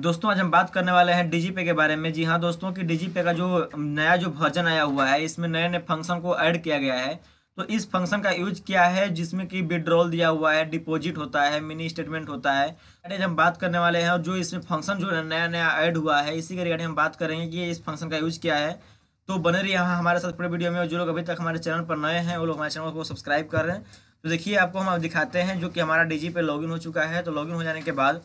दोस्तों आज हम बात करने वाले हैं डीजीपे के बारे में जी हाँ दोस्तों कि डीजीपे का जो नया जो वर्जन आया हुआ है इसमें नए नए फंक्शन को ऐड किया गया है तो इस फंक्शन का यूज क्या है जिसमें कि विड्रॉल दिया हुआ है डिपॉजिट होता है मिनी स्टेटमेंट होता है आज हम बात करने वाले हैं और जो इसमें फंक्शन जो नया नया ऐड हुआ है इसी के रिगार्डिंग हम बात करेंगे कि इस फंक्शन का यूज क्या है तो बने रही यहाँ हमारे साथ पूरे वीडियो में जो लोग अभी तक हमारे चैनल पर नए हैं वो लोग हमारे चैनल को सब्सक्राइब कर रहे हैं तो देखिए आपको हम दिखाते हैं जो कि हमारा डी पे लॉगिन हो चुका है तो लॉगिन हो जाने के बाद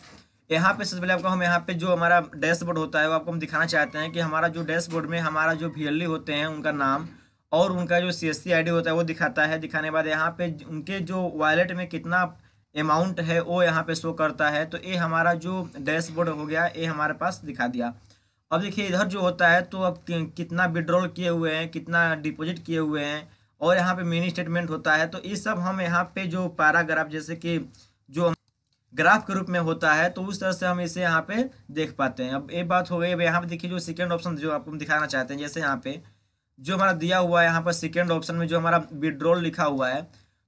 यहाँ पे सबसे पहले आपको हम यहाँ पे जो हमारा डैशबोर्ड होता है वो आपको हम दिखाना चाहते हैं कि हमारा जो डैशबोर्ड में हमारा जो भी होते हैं उनका नाम और उनका जो सी एस होता है वो दिखाता है दिखाने के बाद यहाँ पे उनके जो वॉलेट में कितना अमाउंट है वो यहाँ पे शो करता है तो ये हमारा जो डैशबोर्ड हो गया ये हमारे पास दिखा दिया अब देखिए इधर जो होता है तो अब कितना विड्रॉल किए हुए हैं कितना डिपॉजिट किए हुए हैं और यहाँ पे मिनी स्टेटमेंट होता है तो ये सब हम यहाँ पे जो पैराग्राफ जैसे कि जो ग्राफ के रूप में होता है तो उस तरह से हम इसे यहाँ पे देख पाते हैं अब ये बात हो गई अब यहाँ पे देखिए जो सेकेंड ऑप्शन जो आपको हम दिखाना चाहते हैं जैसे यहाँ पे जो हमारा दिया हुआ है यहाँ पर सेकेंड ऑप्शन में जो हमारा विड्रॉल लिखा हुआ है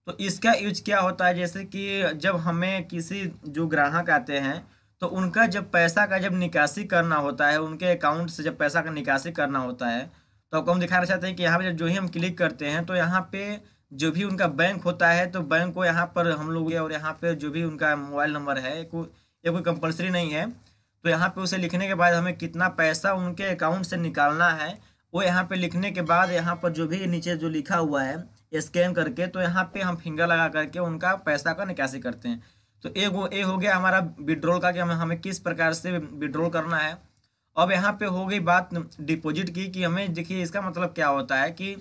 तो इसका यूज क्या होता है जैसे कि जब हमें किसी जो ग्राहक आते हैं तो उनका जब पैसा का जब निकासी करना होता है उनके अकाउंट से जब पैसा का निकासी करना होता है तो आपको हम दिखाना चाहते हैं कि यहाँ पे जो ही हम क्लिक करते हैं तो यहाँ पे जो भी उनका बैंक होता है तो बैंक को यहाँ पर हम लोग और यहाँ पर जो भी उनका मोबाइल नंबर है को ये कोई कंपलसरी नहीं है तो यहाँ पे उसे लिखने के बाद हमें कितना पैसा उनके अकाउंट से निकालना है वो यहाँ पे लिखने के बाद यहाँ पर जो भी नीचे जो लिखा हुआ है स्कैन करके तो यहाँ पे हम फिंगर लगा करके उनका पैसा का निकासी करते हैं तो ए वो ए हो गया हमारा विड्रॉल का कि हमें हमें किस प्रकार से विड्रॉल करना है अब यहाँ पे हो गई बात डिपॉजिट की कि हमें देखिए इसका मतलब क्या होता है कि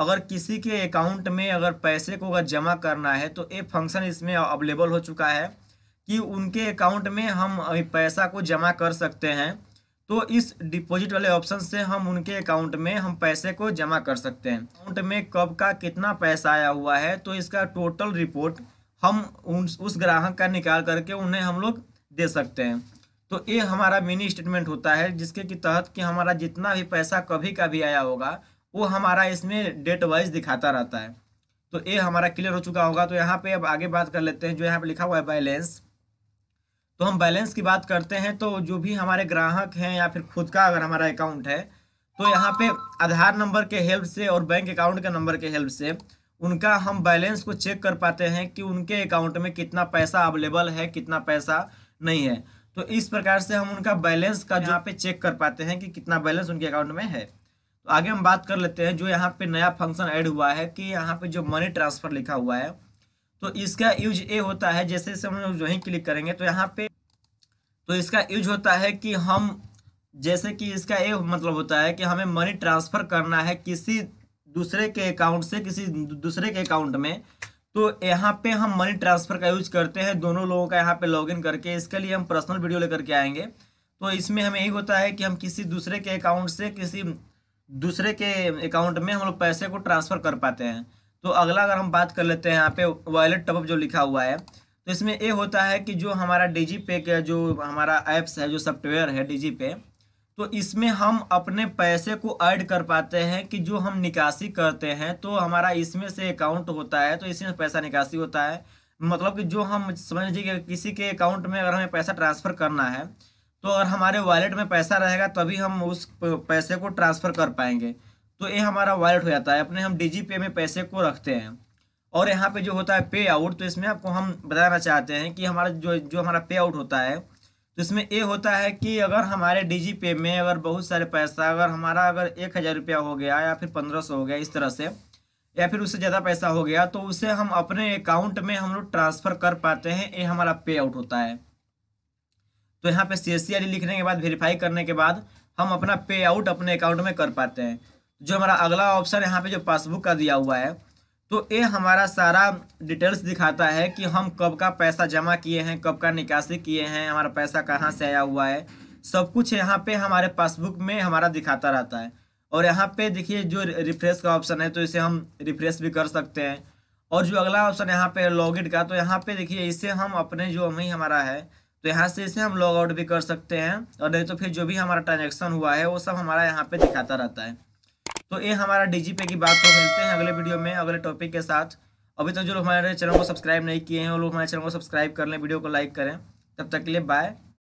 अगर किसी के अकाउंट में अगर पैसे को अगर जमा करना है तो ये फंक्शन इसमें अवेलेबल हो चुका है कि उनके अकाउंट में हम पैसा को जमा कर सकते हैं तो इस डिपॉजिट वाले ऑप्शन से हम उनके अकाउंट में हम पैसे को जमा कर सकते हैं अकाउंट में कब का कितना पैसा आया हुआ है तो इसका टोटल रिपोर्ट हम उन उस ग्राहक का निकाल करके उन्हें हम लोग दे सकते हैं तो ये हमारा मिनी स्टेटमेंट होता है जिसके के तहत कि हमारा जितना भी पैसा कभी का भी आया होगा वो हमारा इसमें डेट वाइज दिखाता रहता है तो ये हमारा क्लियर हो चुका होगा तो यहाँ पे अब आगे बात कर लेते हैं जो यहाँ पे लिखा हुआ है बैलेंस तो हम बैलेंस की बात करते हैं तो जो भी हमारे ग्राहक हैं या फिर खुद का अगर हमारा अकाउंट है तो यहाँ पे आधार नंबर के हेल्प से और बैंक अकाउंट के नंबर के हेल्प से उनका हम बैलेंस को चेक कर पाते हैं कि उनके अकाउंट में कितना पैसा अवेलेबल है कितना पैसा नहीं है तो इस प्रकार से हम उनका बैलेंस का यहाँ पे चेक कर पाते हैं कि कितना बैलेंस उनके अकाउंट में है तो आगे हम बात कर लेते हैं जो यहाँ पे नया फंक्शन ऐड हुआ है कि यहाँ पे जो मनी ट्रांसफर लिखा हुआ है तो इसका यूज ए होता है जैसे जैसे हम लोग वहीं क्लिक करेंगे तो यहाँ पे तो इसका यूज होता है कि हम जैसे कि इसका ये मतलब होता है कि हमें मनी ट्रांसफ़र करना है किसी दूसरे के अकाउंट से किसी दूसरे के अकाउंट में तो यहाँ पे हम मनी ट्रांसफ़र का यूज करते हैं दोनों लोगों का यहाँ पे लॉगिन करके इसके लिए हम पर्सनल वीडियो लेकर के आएंगे तो इसमें हमें यही होता है कि हम किसी दूसरे के अकाउंट से किसी दूसरे के अकाउंट में हम लोग पैसे को ट्रांसफ़र कर पाते हैं तो अगला अगर हम बात कर लेते हैं यहाँ पे वॉलेट टॉपअप जो लिखा हुआ है तो इसमें ये होता है कि जो हमारा डिजी पे का जो हमारा ऐप्स है जो सॉफ्टवेयर है डिजी पे तो इसमें हम अपने पैसे को ऐड कर पाते हैं कि जो हम निकासी करते हैं तो हमारा इसमें से अकाउंट होता है तो इसमें पैसा निकासी होता है मतलब कि जो हम समझ लीजिए कि किसी के अकाउंट में अगर हमें पैसा ट्रांसफ़र करना है तो अगर हमारे वॉलेट में पैसा रहेगा तभी हम उस पैसे को ट्रांसफ़र कर पाएंगे तो ये हमारा वॉलेट हो जाता है अपने हम डी पे में पैसे को रखते हैं और यहाँ पे जो होता है पे आउट तो इसमें आपको हम बताना चाहते हैं कि हमारा जो जो हमारा पे आउट होता है तो इसमें ये होता है कि अगर हमारे डी पे में अगर बहुत सारे पैसा अगर हमारा अगर एक हज़ार रुपया हो गया या फिर पंद्रह सौ हो गया इस तरह से या फिर उससे ज़्यादा पैसा हो गया तो उसे हम अपने अकाउंट में हम लोग ट्रांसफ़र कर पाते हैं ये हमारा पे आउट होता है तो यहाँ पे सी एस लिखने के बाद वेरीफाई करने के बाद हम अपना पे आउट अपने अकाउंट में कर पाते हैं जो हमारा अगला ऑप्शन यहाँ पे जो पासबुक का दिया हुआ है तो ये हमारा सारा डिटेल्स दिखाता है कि हम कब का पैसा जमा किए हैं कब का निकासी किए हैं हमारा पैसा कहाँ से आया हुआ है सब कुछ यहाँ पे हमारे पासबुक में हमारा दिखाता रहता है और यहाँ पे देखिए जो रिफ्रेश का ऑप्शन है तो इसे हम रिफ्रेश भी कर सकते हैं और जो अगला ऑप्शन यहाँ पे इन का तो यहाँ पे देखिए इसे हम अपने जो हमें हमारा है तो यहाँ से इसे हम लॉग आउट भी कर सकते हैं और नहीं तो फिर जो भी हमारा ट्रांजेक्शन हुआ है वो सब हमारा यहाँ पे दिखाता रहता है तो ये हमारा डी पे की बात को मिलते हैं अगले वीडियो में अगले टॉपिक के साथ अभी तक तो जो लोग हमारे चैनल को सब्सक्राइब नहीं किए हैं वो लोग हमारे चैनल को सब्सक्राइब कर लें वीडियो को लाइक करें तब तक के लिए बाय